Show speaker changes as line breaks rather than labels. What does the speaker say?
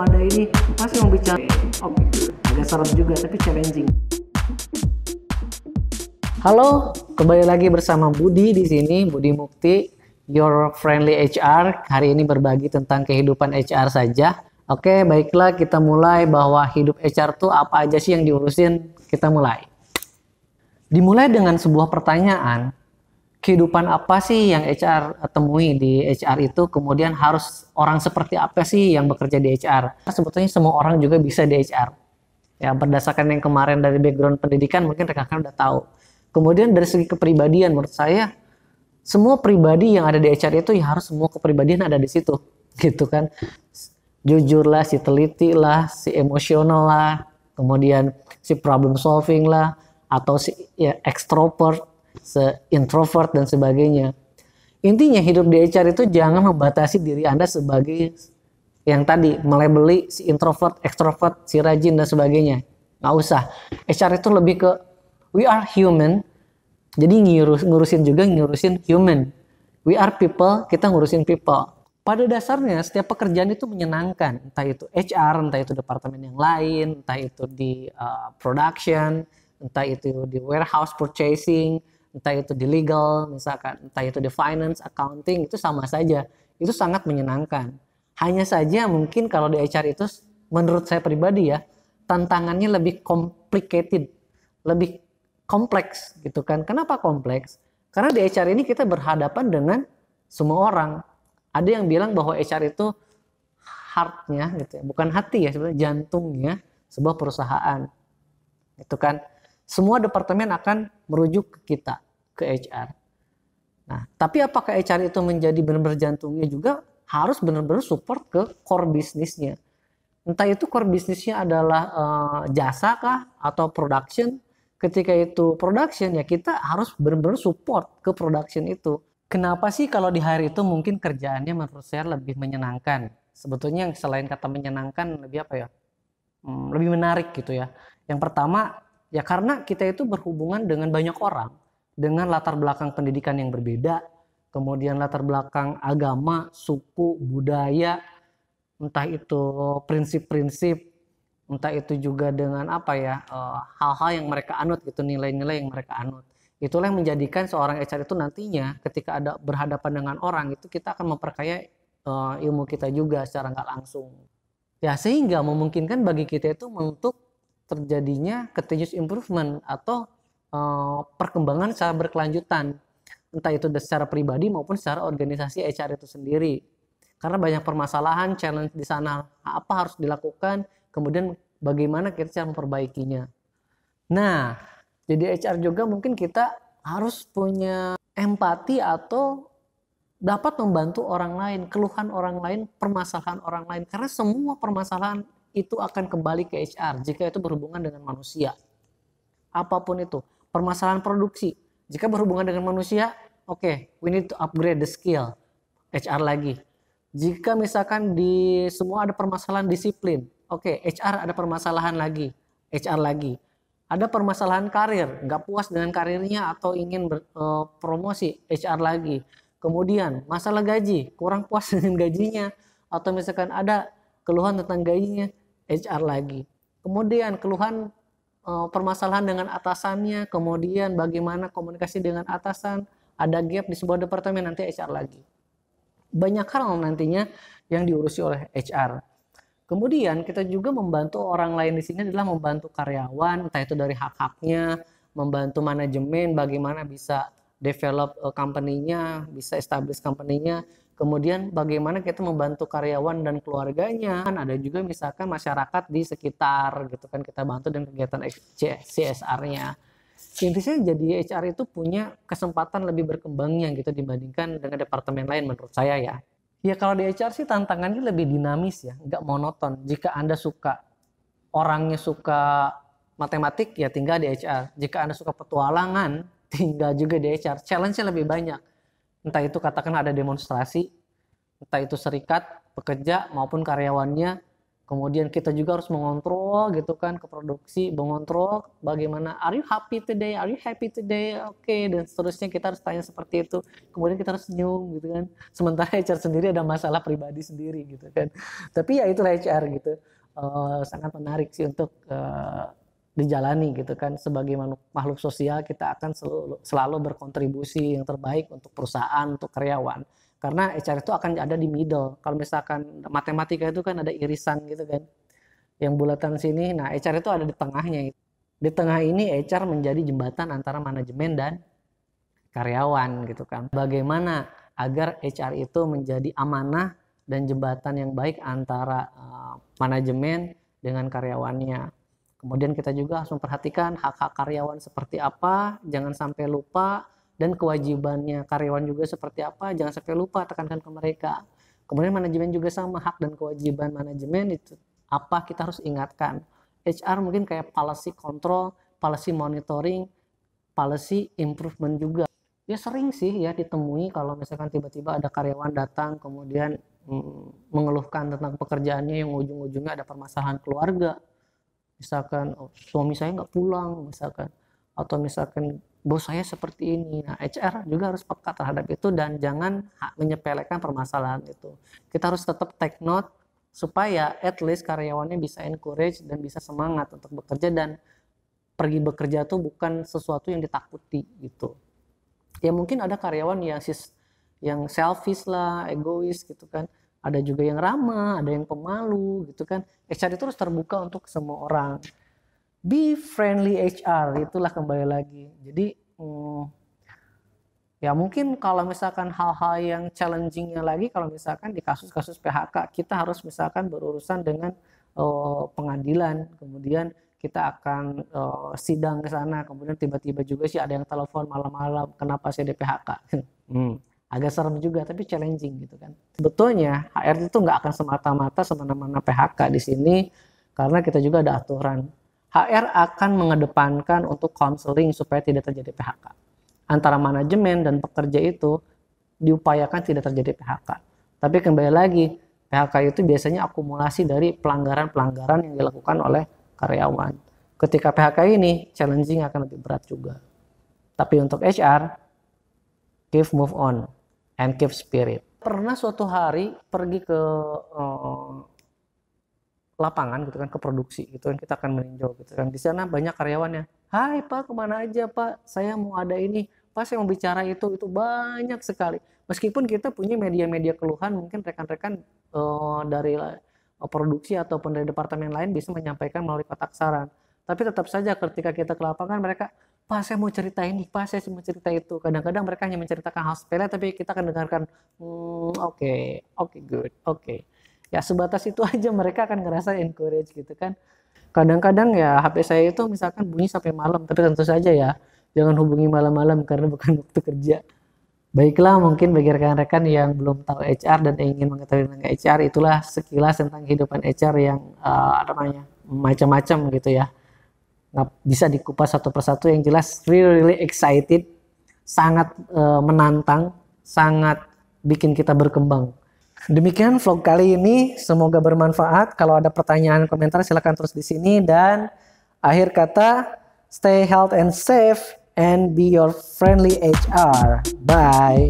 ada ini pasti mau bicara Oke, oh, agak serem juga tapi challenging halo kembali lagi bersama Budi di sini Budi Mukti your friendly HR hari ini berbagi tentang kehidupan HR saja oke baiklah kita mulai bahwa hidup HR tuh apa aja sih yang diurusin kita mulai dimulai dengan sebuah pertanyaan kehidupan apa sih yang HR temui di HR itu kemudian harus orang seperti apa sih yang bekerja di HR sebetulnya semua orang juga bisa di HR ya berdasarkan yang kemarin dari background pendidikan mungkin rekan-rekan udah tahu kemudian dari segi kepribadian menurut saya semua pribadi yang ada di HR itu ya harus semua kepribadian ada di situ gitu kan jujurlah si teliti lah si emosional lah kemudian si problem solving lah atau si ya, extrovert se-introvert dan sebagainya. Intinya hidup di HR itu jangan membatasi diri Anda sebagai yang tadi melebeli si introvert, extrovert, si rajin dan sebagainya. Nggak usah. HR itu lebih ke we are human. Jadi ngurus, ngurusin juga ngurusin human. We are people, kita ngurusin people. Pada dasarnya setiap pekerjaan itu menyenangkan, entah itu HR, entah itu departemen yang lain, entah itu di uh, production, entah itu di warehouse purchasing, entah itu di legal misalkan entah itu di finance accounting itu sama saja itu sangat menyenangkan hanya saja mungkin kalau di HR itu menurut saya pribadi ya tantangannya lebih complicated lebih kompleks gitu kan kenapa kompleks karena di HR ini kita berhadapan dengan semua orang ada yang bilang bahwa HR itu heartnya gitu ya bukan hati ya sebenarnya jantungnya sebuah perusahaan itu kan semua departemen akan merujuk ke kita, ke HR. Nah, tapi apakah HR itu menjadi benar-benar jantungnya juga harus benar-benar support ke core bisnisnya. Entah itu core bisnisnya adalah uh, jasa kah atau production. Ketika itu production ya kita harus benar-benar support ke production itu. Kenapa sih kalau di hari itu mungkin kerjaannya menurut saya lebih menyenangkan? Sebetulnya selain kata menyenangkan lebih apa ya? Hmm, lebih menarik gitu ya. Yang pertama Ya karena kita itu berhubungan dengan banyak orang, dengan latar belakang pendidikan yang berbeda, kemudian latar belakang agama, suku, budaya, entah itu prinsip-prinsip, entah itu juga dengan apa ya eh, hal-hal yang mereka anut gitu, nilai-nilai yang mereka anut. Itulah yang menjadikan seorang HR itu nantinya ketika ada berhadapan dengan orang itu kita akan memperkaya eh, ilmu kita juga secara nggak langsung. Ya sehingga memungkinkan bagi kita itu untuk terjadinya continuous improvement atau uh, perkembangan secara berkelanjutan entah itu secara pribadi maupun secara organisasi HR itu sendiri karena banyak permasalahan challenge di sana apa harus dilakukan kemudian bagaimana kita cara memperbaikinya nah jadi HR juga mungkin kita harus punya empati atau dapat membantu orang lain keluhan orang lain permasalahan orang lain karena semua permasalahan itu akan kembali ke HR jika itu berhubungan dengan manusia. Apapun itu, permasalahan produksi. Jika berhubungan dengan manusia, oke, okay, we need to upgrade the skill HR lagi. Jika misalkan di semua ada permasalahan disiplin, oke, okay, HR ada permasalahan lagi, HR lagi. Ada permasalahan karir, nggak puas dengan karirnya atau ingin ber, uh, promosi, HR lagi. Kemudian masalah gaji, kurang puas dengan gajinya atau misalkan ada keluhan tentang gajinya, HR lagi. Kemudian keluhan eh, permasalahan dengan atasannya, kemudian bagaimana komunikasi dengan atasan, ada gap di sebuah departemen nanti HR lagi. Banyak hal nantinya yang diurusi oleh HR. Kemudian kita juga membantu orang lain di sini adalah membantu karyawan, entah itu dari hak-haknya, membantu manajemen bagaimana bisa develop eh, company-nya, bisa establish company-nya, Kemudian bagaimana kita membantu karyawan dan keluarganya. Kan ada juga misalkan masyarakat di sekitar gitu kan kita bantu dengan kegiatan CSR-nya. Intinya jadi HR itu punya kesempatan lebih berkembangnya gitu dibandingkan dengan departemen lain menurut saya ya. Ya kalau di HR sih tantangannya lebih dinamis ya, nggak monoton. Jika Anda suka orangnya suka matematik ya tinggal di HR. Jika Anda suka petualangan tinggal juga di HR. Challenge-nya lebih banyak entah itu katakan ada demonstrasi, entah itu serikat, pekerja maupun karyawannya. Kemudian kita juga harus mengontrol gitu kan ke produksi, mengontrol bagaimana are you happy today, are you happy today, oke okay, dan seterusnya kita harus tanya seperti itu. Kemudian kita harus senyum gitu kan. Sementara HR sendiri ada masalah pribadi sendiri gitu kan. Tapi ya itu HR gitu. Uh, sangat menarik sih untuk uh, dijalani gitu kan sebagai makhluk sosial kita akan selalu, selalu berkontribusi yang terbaik untuk perusahaan untuk karyawan karena HR itu akan ada di middle kalau misalkan matematika itu kan ada irisan gitu kan yang bulatan sini nah HR itu ada di tengahnya di tengah ini HR menjadi jembatan antara manajemen dan karyawan gitu kan bagaimana agar HR itu menjadi amanah dan jembatan yang baik antara uh, manajemen dengan karyawannya Kemudian kita juga harus memperhatikan hak-hak karyawan seperti apa, jangan sampai lupa dan kewajibannya karyawan juga seperti apa, jangan sampai lupa tekankan ke mereka. Kemudian manajemen juga sama hak dan kewajiban manajemen itu apa kita harus ingatkan. HR mungkin kayak policy control, policy monitoring, policy improvement juga. Ya sering sih ya ditemui kalau misalkan tiba-tiba ada karyawan datang kemudian mm, mengeluhkan tentang pekerjaannya yang ujung-ujungnya ada permasalahan keluarga, misalkan oh, suami saya nggak pulang misalkan atau misalkan bos saya seperti ini. Nah, HR juga harus peka terhadap itu dan jangan menyepelekan permasalahan itu. Kita harus tetap take note supaya at least karyawannya bisa encourage dan bisa semangat untuk bekerja dan pergi bekerja tuh bukan sesuatu yang ditakuti gitu. Ya mungkin ada karyawan yang sis yang selfish lah, egois gitu kan ada juga yang ramah, ada yang pemalu gitu kan. HR itu harus terbuka untuk semua orang. Be friendly HR itulah kembali lagi. Jadi hmm, ya mungkin kalau misalkan hal-hal yang challengingnya lagi kalau misalkan di kasus-kasus PHK kita harus misalkan berurusan dengan uh, pengadilan, kemudian kita akan uh, sidang ke sana, kemudian tiba-tiba juga sih ada yang telepon malam-malam kenapa saya di PHK. Hmm agak serem juga tapi challenging gitu kan. Sebetulnya HR itu nggak akan semata-mata semena-mena PHK di sini karena kita juga ada aturan. HR akan mengedepankan untuk counseling supaya tidak terjadi PHK. Antara manajemen dan pekerja itu diupayakan tidak terjadi PHK. Tapi kembali lagi, PHK itu biasanya akumulasi dari pelanggaran-pelanggaran yang dilakukan oleh karyawan. Ketika PHK ini, challenging akan lebih berat juga. Tapi untuk HR, give move on and keep spirit. Pernah suatu hari pergi ke uh, lapangan gitu kan ke produksi gitu kan kita akan meninjau gitu kan di sana banyak karyawannya Hai Pak kemana aja Pak saya mau ada ini Pak saya mau bicara itu itu banyak sekali meskipun kita punya media-media keluhan mungkin rekan-rekan uh, dari eh, produksi ataupun dari departemen lain bisa menyampaikan melalui kotak saran tapi tetap saja ketika kita ke lapangan mereka Pak saya mau cerita ini, Pak saya mau cerita itu. Kadang-kadang mereka hanya menceritakan hal sepele, tapi kita akan dengarkan, hmm, oke, okay, oke okay, good, oke. Okay. Ya sebatas itu aja mereka akan ngerasa encourage gitu kan. Kadang-kadang ya HP saya itu misalkan bunyi sampai malam, tapi tentu saja ya jangan hubungi malam-malam karena bukan waktu kerja. Baiklah, mungkin bagi rekan-rekan yang belum tahu HR dan ingin mengetahui tentang HR, itulah sekilas tentang kehidupan HR yang uh, apa namanya macam-macam gitu ya nggak bisa dikupas satu persatu yang jelas really, really excited sangat uh, menantang sangat bikin kita berkembang demikian vlog kali ini semoga bermanfaat kalau ada pertanyaan komentar silahkan terus di sini dan akhir kata stay healthy and safe and be your friendly HR bye